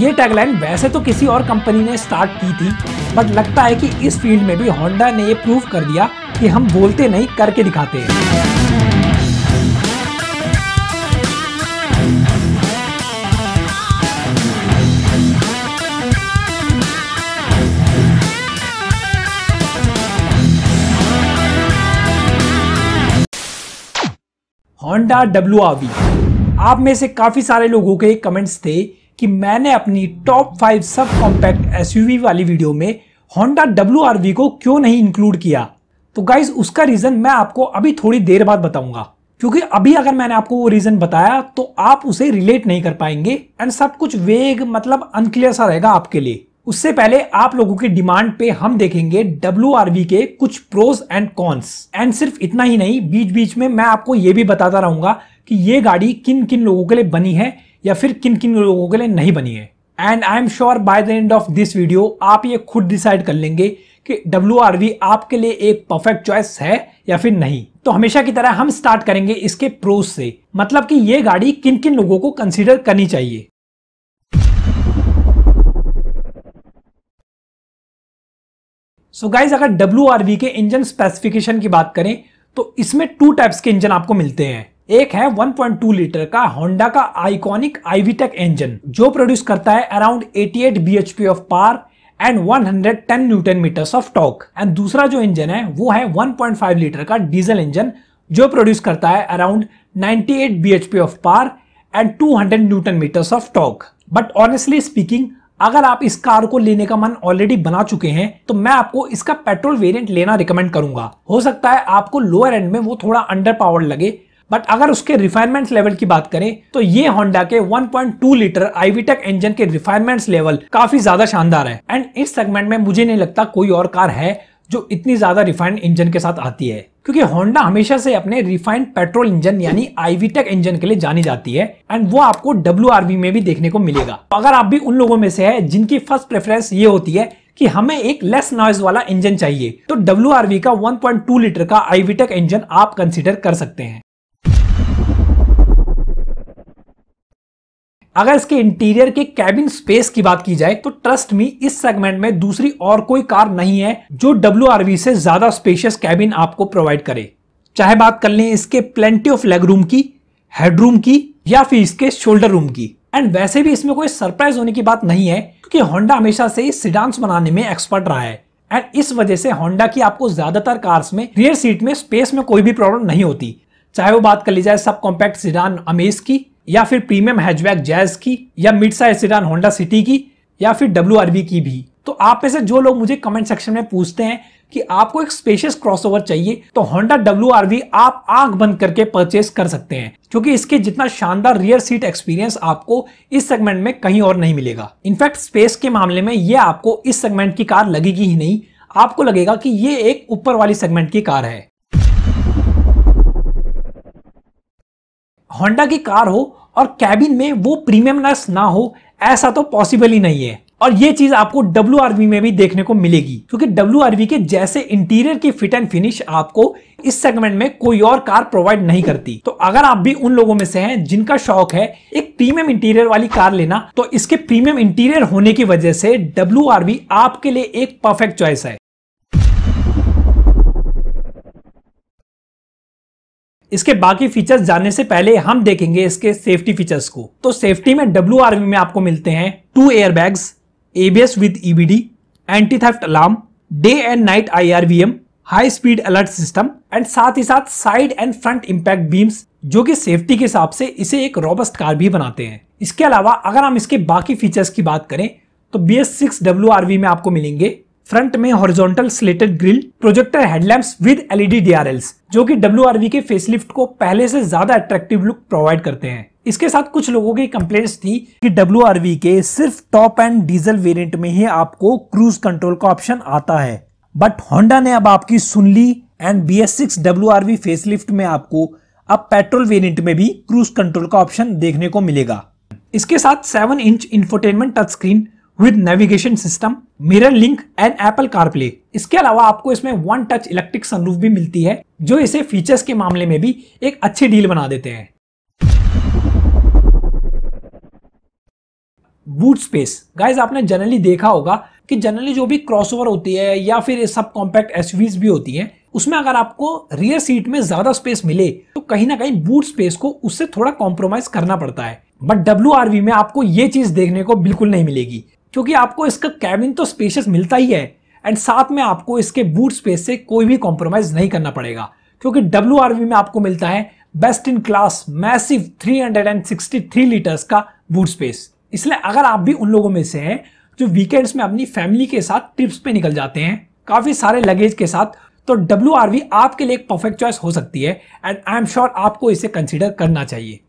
ये टैगलाइन वैसे तो किसी और कंपनी ने स्टार्ट की थी बट लगता है कि इस फील्ड में भी होंडा ने ये प्रूव कर दिया कि हम बोलते नहीं करके दिखाते हैं होंडा डब्ल्यू आप में से काफ़ी सारे लोगों के कमेंट्स थे कि मैंने अपनी top five sub compact SUV वाली वीडियो में होंडा डब्ल्यू को क्यों नहीं इंक्लूड किया तो गाइज उसका रीज़न मैं आपको अभी थोड़ी देर बाद बताऊंगा क्योंकि अभी अगर मैंने आपको वो रीज़न बताया तो आप उसे रिलेट नहीं कर पाएंगे एंड सब कुछ वेग मतलब अनक्लियर सा रहेगा आपके लिए उससे पहले आप लोगों की डिमांड पे हम देखेंगे डब्ल्यू के कुछ प्रोज एंड कॉन्स एंड सिर्फ इतना ही नहीं बीच बीच में मैं आपको ये भी बताता रहूंगा कि ये गाड़ी किन किन लोगों के लिए बनी है या फिर किन किन लोगों के लिए नहीं बनी है and I am sure by the end of this video आप ये खुद डिसाइड कर लेंगे कि डब्ल्यू आपके लिए एक परफेक्ट चॉइस है या फिर नहीं तो हमेशा की तरह हम स्टार्ट करेंगे इसके प्रोस से मतलब कि ये गाड़ी किन किन लोगों को कंसिडर करनी चाहिए सो so गाइज अगर डब्ल्यू के इंजन स्पेसिफिकेशन की बात करें तो इसमें टू टाइप्स के इंजन आपको मिलते हैं एक है 1.2 लीटर का होंडा का आइकॉनिक आईवीटेक इंजन जो प्रोड्यूस करता है around 88 bhp of power and 110 newton meters of torque and दूसरा जो इंजन है वो है 1.5 लीटर का डीजल इंजन जो प्रोड्यूस करता है around 98 bhp of power and 200 newton meters of torque but honestly speaking अगर आप इस कार को लेने का मन ऑलरेडी बना चुके हैं तो मैं आपको इसका पेट्रोल वेरिएंट लेना रिकमेंड करूंगा हो सकता है आपको लोअर एंड में वो थोड़ा अंडर पावर्ड लगे बट अगर उसके रिफाइनमेंट लेवल की बात करें तो ये होंडा के 1.2 लीटर आईवीटेक इंजन के रिफाइनमेंट लेवल काफी ज्यादा शानदार है एंड इस सेगमेंट में मुझे नहीं लगता कोई और कार है जो इतनी ज्यादा रिफाइंड इंजन के साथ आती है क्योंकि होंडा हमेशा से अपने रिफाइंड पेट्रोल इंजन यानी आईवीटेक इंजन के लिए जानी जाती है एंड वो आपको डब्ल्यू में भी देखने को मिलेगा अगर आप भी उन लोगों में से है जिनकी फर्स्ट प्रेफरेंस ये होती है कि हमें एक लेस नॉइज वाला इंजन चाहिए तो डब्ल्यू का 1.2 लीटर का आईवीटेक इंजन आप कंसिडर कर सकते हैं अगर इसके इंटीरियर के कैबिन स्पेस की बात की जाए तो ट्रस्ट मी इस सेगमेंट में दूसरी और कोई कार नहीं है जो डब्ल्यू से ज्यादा स्पेशियस कैबिन आपको प्रोवाइड करे चाहे बात कर लें इसके प्लेंटी ऑफ लेग रूम की हेडरूम की या फिर इसके शोल्डर रूम की एंड वैसे भी इसमें कोई सरप्राइज होने की बात नहीं है क्योंकि होंडा हमेशा से सिडांस बनाने में एक्सपर्ट रहा है एंड इस वजह से होंडा की आपको ज्यादातर कार्स में रियर सीट में स्पेस में कोई भी प्रॉब्लम नहीं होती चाहे वो बात कर ली जाए सब कॉम्पैक्ट सिडान अमेज की या फिर प्रीमियम हैचबैक जैज की या mid size sedan Honda City की या फिर डब्ल्यू की भी तो आप में से जो लोग मुझे कमेंट सेक्शन में पूछते हैं कि आपको एक स्पेशियस क्रॉसओवर चाहिए तो होंडा डब्ल्यू आप आंख बंद करके परचेस कर सकते हैं क्योंकि इसके जितना शानदार रियर सीट एक्सपीरियंस आपको इस सेगमेंट में कहीं और नहीं मिलेगा इनफैक्ट स्पेस के मामले में ये आपको इस सेगमेंट की कार लगेगी ही नहीं आपको लगेगा कि ये एक ऊपर वाली सेगमेंट की कार है होंडा की कार हो और कैबिन में वो प्रीमियमनेस ना हो ऐसा तो पॉसिबल ही नहीं है और ये चीज आपको डब्ल्यू में भी देखने को मिलेगी क्योंकि डब्ल्यू के जैसे इंटीरियर की फिट एंड फिनिश आपको इस सेगमेंट में कोई और कार प्रोवाइड नहीं करती तो अगर आप भी उन लोगों में से हैं जिनका शौक है एक प्रीमियम इंटीरियर वाली कार लेना तो इसके प्रीमियम इंटीरियर होने की वजह से डब्ल्यू आपके लिए एक परफेक्ट चॉइस है इसके बाकी फीचर्स जानने से पहले हम देखेंगे इसके सेफ्टी फीचर्स को तो सेफ्टी में डब्ल्यू में आपको मिलते हैं two air bags ABS with EBD anti theft alarm day and night I high speed alert system and साथ ही साथ side and front impact beams जो कि सेफ्टी के हिसाब से इसे एक रोबस्ट कार भी बनाते हैं इसके अलावा अगर हम इसके बाकी फीचर्स की बात करें तो B S six W R V में आपको मिलेंगे फ्रंट में horizontal slatted grille projector headlamp with LED DRLs जो कि डब्ल्यू के फेसलिफ्ट को पहले से ज्यादा अट्रैक्टिव लुक प्रोवाइड करते हैं इसके साथ कुछ लोगों की कंप्लेंट्स थी कि डब्ल्यू के सिर्फ टॉप एंड डीजल वेरिएंट में ही आपको क्रूज कंट्रोल का ऑप्शन आता है बट होंडा ने अब आपकी सुन ली and B S six W facelift में आपको अब पेट्रोल वेरिएंट में भी क्रूज कंट्रोल का ऑप्शन देखने को मिलेगा इसके साथ seven inch infotainment touch screen with navigation system mirror link and Apple CarPlay इसके अलावा आपको इसमें वन टच इलेक्ट्रिक सनरूफ भी मिलती है जो इसे फीचर्स के मामले में भी एक अच्छी डील बना देते हैं बूट स्पेस गाइज आपने जनरली देखा होगा कि जनरली जो भी क्रॉसओवर होती है या फिर सब कॉम्पैक्ट एसयूवीज भी होती हैं उसमें अगर आपको रियर सीट में ज्यादा स्पेस मिले तो कहीं ना कहीं बूट स्पेस को उससे थोड़ा कॉम्प्रोमाइज करना पड़ता है बट डब्ल्यू में आपको ये चीज देखने को बिल्कुल नहीं मिलेगी क्योंकि आपको इसका कैबिन तो स्पेशियस मिलता ही है एंड साथ में आपको इसके बूट स्पेस से कोई भी कॉम्प्रोमाइज नहीं करना पड़ेगा क्योंकि डब्ल्यू में आपको मिलता है best in class massive 363 liters का बूट स्पेस इसलिए अगर आप भी उन लोगों में से हैं जो वीकेंड्स में अपनी फैमिली के साथ ट्रिप्स पे निकल जाते हैं काफ़ी सारे लगेज के साथ तो डब्ल्यू आपके लिए एक परफेक्ट चॉइस हो सकती है एंड आई एम श्योर आपको इसे कंसिडर करना चाहिए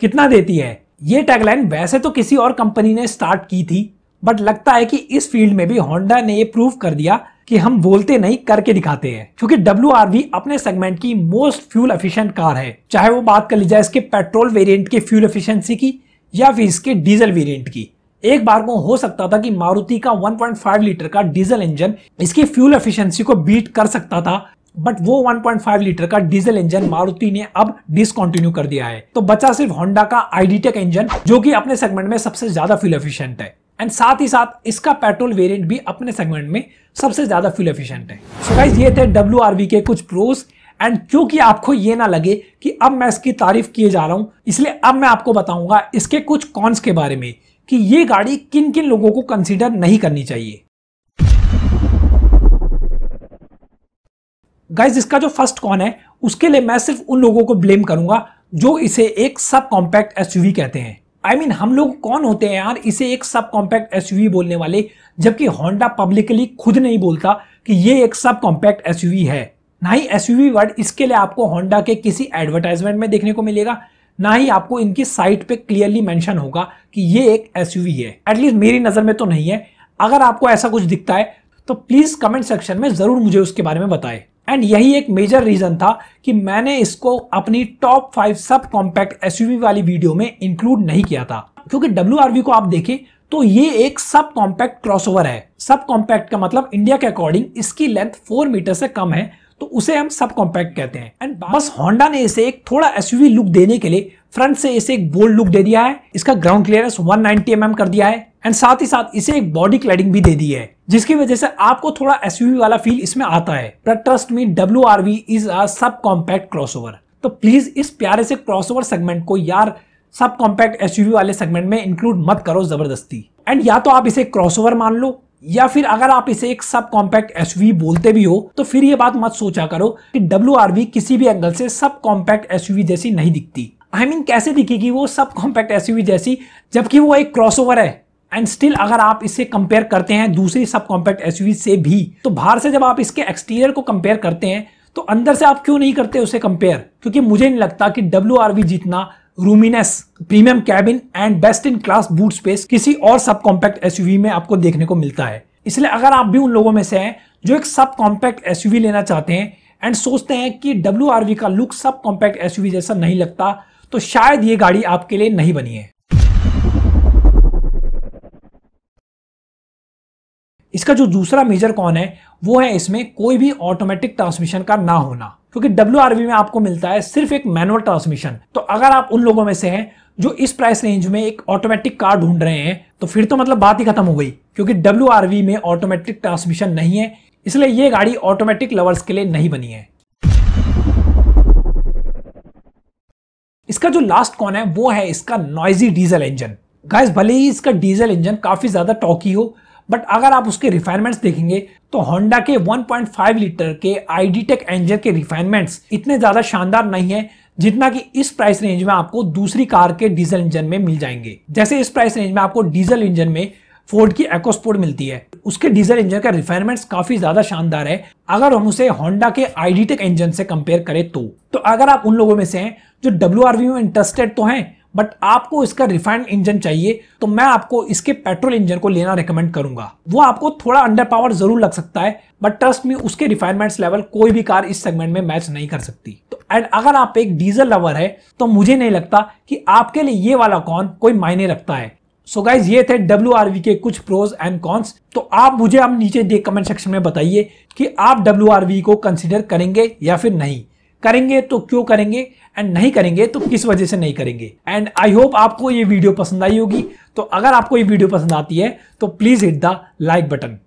कितना देती है ये टैगलाइन वैसे तो किसी और कंपनी ने स्टार्ट की थी बट लगता है कि इस फील्ड में भी होंडा ने ये प्रूव कर दिया कि हम बोलते नहीं करके दिखाते हैं क्योंकि डब्ल्यू अपने सेगमेंट की मोस्ट फ्यूल एफिशिएंट कार है चाहे वो बात कर ली जाए इसके पेट्रोल वेरिएंट की फ्यूल एफिशिएंसी की या फिर इसके डीजल वेरिएंट की एक बार को हो सकता था कि मारुति का 1.5 लीटर का डीजल इंजन इसकी फ्यूल एफिशिएंसी को बीट कर सकता था बट वो 1.5 लीटर का डीजल इंजन मारुति ने अब डिसकंटिन्यू कर दिया है तो बचा सिर्फ होंडा का आईडीटेक इंजन जो कि अपने सेगमेंट में सबसे ज्यादा फ्यूल एफिशिएंट है एंड साथ ही साथ इसका पेट्रोल वेरिएंट भी अपने सेगमेंट में सबसे ज्यादा फ्यूल एफिशिएंट है so guys, ये थे डब्ल्यू के कुछ प्रोस एंड क्योंकि आपको ये ना लगे कि अब मैं इसकी तारीफ किए जा रहा हूं इसलिए अब मैं आपको बताऊंगा इसके कुछ कॉन्स के बारे में कि ये गाड़ी किन किन लोगों को कंसिडर नहीं करनी चाहिए गाइज इसका जो फर्स्ट कॉन है उसके लिए मैं सिर्फ उन लोगों को ब्लेम करूंगा जो इसे एक सब कॉम्पैक्ट एस कहते हैं आई I मीन mean, हम लोग कौन होते हैं यार इसे एक सब कॉम्पैक्ट एस बोलने वाले जबकि होंडा पब्लिकली खुद नहीं बोलता कि ये एक सब कॉम्पैक्ट एस है ना ही एस वर्ड इसके लिए आपको होंडा के किसी एडवर्टाइजमेंट में देखने को मिलेगा ना ही आपको इनकी साइट पे क्लियरली मेंशन होगा कि ये एक एस है एटलीस्ट मेरी नज़र में तो नहीं है अगर आपको ऐसा कुछ दिखता है तो प्लीज़ कमेंट सेक्शन में ज़रूर मुझे उसके बारे में बताएं एंड यही एक मेजर रीज़न था कि मैंने इसको अपनी top five sub compact SUV वाली वीडियो में इंक्लूड नहीं किया था क्योंकि डब्ल्यू को आप देखें तो ये एक सब कॉम्पैक्ट क्रॉसओवर है सब कॉम्पैक्ट का मतलब इंडिया के अकॉर्डिंग इसकी लेंथ फोर मीटर से कम है तो उसे हम सब कॉम्पैक्ट कहते हैं एंड बस होंडा ने इसे एक थोड़ा एसयूवी लुक देने के लिए फ्रंट से इसे एक बोल्ड लुक दे दिया है इसका ग्राउंड क्लियरेंस 190 नाइनटी mm कर दिया है एंड साथ ही साथ इसे एक बॉडी क्लैडिंग भी दे दी है जिसकी वजह से आपको थोड़ा एसयूवी वाला फील इसमें आता है but trust me W R V is a sub compact crossover तो प्लीज इस प्यारे से क्रॉसओवर सेगमेंट को यार सब कॉम्पैक्ट एसयूवी वाले सेगमेंट में इंक्लूड मत करो जबरदस्ती एंड या तो आप इसे क्रॉसओवर मान लो या फिर अगर आप इसे एक सब कॉम्पैक्ट एसयूवी बोलते भी हो तो फिर ये बात मत सोचा करो कि डब्ल्यू किसी भी एंगल से सब कॉम्पैक्ट एसयूवी जैसी नहीं दिखती आई I मीन mean, कैसे दिखेगी वो सब कॉम्पैक्ट एस जैसी जबकि वो एक क्रॉसओवर है एंड स्टिल अगर आप इसे कंपेयर करते हैं दूसरी सब कॉम्पैक्ट एस से भी तो बाहर से जब आप इसके एक्सटीरियर को कंपेयर करते हैं तो अंदर से आप क्यों नहीं करते उसे कंपेयर क्योंकि मुझे नहीं लगता कि डब्ल्यू जितना roominess premium cabin and best in class boot space किसी और सब कॉम्पैक्ट एस में आपको देखने को मिलता है इसलिए अगर आप भी उन लोगों में से हैं जो एक सब कॉम्पैक्ट एस लेना चाहते हैं एंड सोचते हैं कि डब्ल्यू का लुक सब कॉम्पैक्ट एस जैसा नहीं लगता तो शायद ये गाड़ी आपके लिए नहीं बनी है इसका जो दूसरा मेजर कौन है वो है इसमें कोई भी ऑटोमेटिक ट्रांसमिशन का ना होना क्योंकि डब्ल्यू में आपको मिलता है सिर्फ एक मैनुअल ट्रांसमिशन तो अगर आप उन लोगों में से हैं जो इस प्राइस रेंज में एक ऑटोमेटिक कार ढूंढ रहे हैं तो फिर तो मतलब बात ही खत्म हो गई क्योंकि डब्ल्यू में ऑटोमेटिक ट्रांसमिशन नहीं है इसलिए ये गाड़ी ऑटोमेटिक लवर्स के लिए नहीं बनी है इसका जो लास्ट कौन है वो है इसका नॉइजी डीजल इंजन गाइस भले ही इसका डीजल इंजन काफ़ी ज़्यादा टॉकी हो बट अगर आप उसके रिफाइनमेंट्स देखेंगे तो होंडा के 1.5 लीटर के आई इंजन के रिफाइनमेंट्स इतने ज़्यादा शानदार नहीं है जितना कि इस प्राइस रेंज में आपको दूसरी कार के डीजल इंजन में मिल जाएंगे जैसे इस प्राइस रेंज में आपको डीजल इंजन में फोर्ड की एक्ोस्पोर्ट मिलती है उसके डीजल इंजन का रिफाइनमेंट काफी ज्यादा शानदार है अगर हम उसे होंडा के आईडीटेक इंजन से कंपेयर करें तो तो अगर आप उन लोगों में से हैं जो डब्ल्यू में इंटरेस्टेड तो हैं बट आपको इसका रिफाइंड इंजन चाहिए तो मैं आपको इसके पेट्रोल इंजन को लेना रिकमेंड करूंगा वो आपको थोड़ा अंडर पावर जरूर लग सकता है बट ट्रस्ट में उसके रिफाइनमेंट्स लेवल कोई भी कार इस सेगमेंट में मैच नहीं कर सकती तो एंड अगर आप एक डीजल लवर है तो मुझे नहीं लगता कि आपके लिए ये वाला कौन कोई मायने रखता है सो गाइज ये थे डब्ल्यू के कुछ प्रोज एंड कॉन्स तो आप मुझे हम नीचे देख कमेंट सेक्शन में बताइए कि आप डब्ल्यू आर वी को कंसिडर करेंगे या फिर नहीं करेंगे तो क्यों करेंगे एंड नहीं करेंगे तो किस वजह से नहीं करेंगे एंड आई होप आपको ये वीडियो पसंद आई होगी तो अगर आपको ये वीडियो पसंद आती है तो please hit the like button